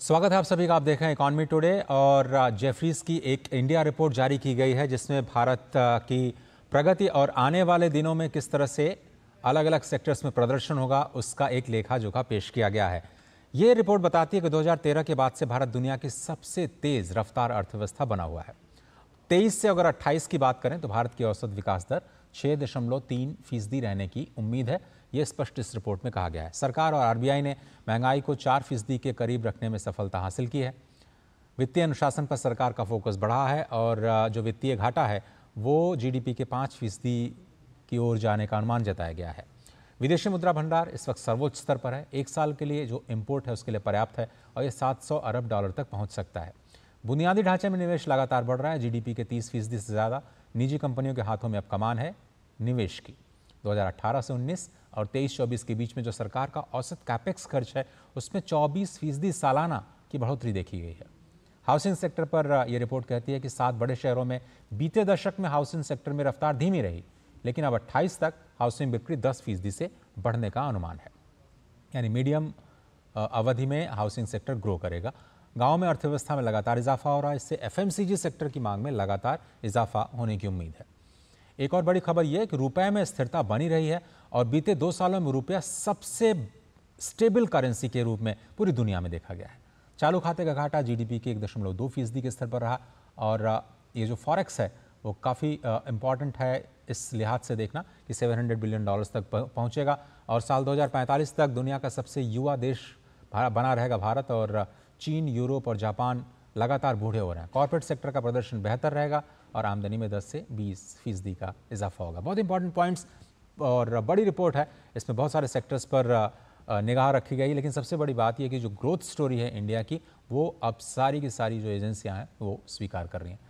स्वागत है आप सभी का आप देख रहे हैं इकॉनमी टुडे और जेफरीज की एक इंडिया रिपोर्ट जारी की गई है जिसमें भारत की प्रगति और आने वाले दिनों में किस तरह से अलग अलग सेक्टर्स में प्रदर्शन होगा उसका एक लेखा जोखा पेश किया गया है ये रिपोर्ट बताती है कि 2013 के बाद से भारत दुनिया की सबसे तेज़ रफ्तार अर्थव्यवस्था बना हुआ है तेईस से अगर अट्ठाईस की बात करें तो भारत की औसत विकास दर छः दशमलव तीन फीसदी रहने की उम्मीद है ये स्पष्ट इस रिपोर्ट में कहा गया है सरकार और आरबीआई ने महंगाई को चार फीसदी के करीब रखने में सफलता हासिल की है वित्तीय अनुशासन पर सरकार का फोकस बढ़ा है और जो वित्तीय घाटा है वो जीडीपी के पाँच फीसदी की ओर जाने का अनुमान जताया गया है विदेशी मुद्रा भंडार इस वक्त सर्वोच्च स्तर पर है एक साल के लिए जो इम्पोर्ट है उसके लिए पर्याप्त है और ये 700 अरब डॉलर तक पहुंच सकता है बुनियादी ढांचे में निवेश लगातार बढ़ रहा है जीडीपी के 30 फीसदी से ज़्यादा निजी कंपनियों के हाथों में अब कमान है निवेश की 2018 से 19 और 23-24 के बीच में जो सरकार का औसत कैपेक्स खर्च है उसमें 24 फीसदी सालाना की बढ़ोतरी देखी गई है हाउसिंग सेक्टर पर यह रिपोर्ट कहती है कि सात बड़े शहरों में बीते दशक में हाउसिंग सेक्टर में रफ्तार धीमी रही लेकिन अब 28 तक हाउसिंग बिक्री 10 फीसदी से बढ़ने का अनुमान है यानी मीडियम अवधि में हाउसिंग सेक्टर ग्रो करेगा गांव में अर्थव्यवस्था में लगातार इजाफा हो रहा है इससे एफएमसीजी सेक्टर की मांग में लगातार इजाफा होने की उम्मीद है एक और बड़ी खबर यह कि रुपये में स्थिरता बनी रही है और बीते दो सालों में रुपया सबसे स्टेबल करेंसी के रूप में पूरी दुनिया में देखा गया है चालू खाते का घाटा जीडीपी के एक दशमलव दो फीसदी के स्तर पर रहा और ये जो फॉरेक्स है वो काफ़ी इम्पॉर्टेंट है इस लिहाज से देखना कि 700 बिलियन डॉलर्स तक पहुंचेगा और साल 2045 तक दुनिया का सबसे युवा देश बना रहेगा भारत और चीन यूरोप और जापान लगातार बूढ़े हो रहे हैं कॉरपोरेट सेक्टर का प्रदर्शन बेहतर रहेगा और आमदनी में 10 से 20 फीसदी का इजाफा होगा बहुत इंपॉर्टेंट पॉइंट्स और बड़ी रिपोर्ट है इसमें बहुत सारे सेक्टर्स पर निगाह रखी गई लेकिन सबसे बड़ी बात यह कि जो ग्रोथ स्टोरी है इंडिया की वो अब सारी की सारी जो एजेंसियाँ हैं वो स्वीकार कर रही हैं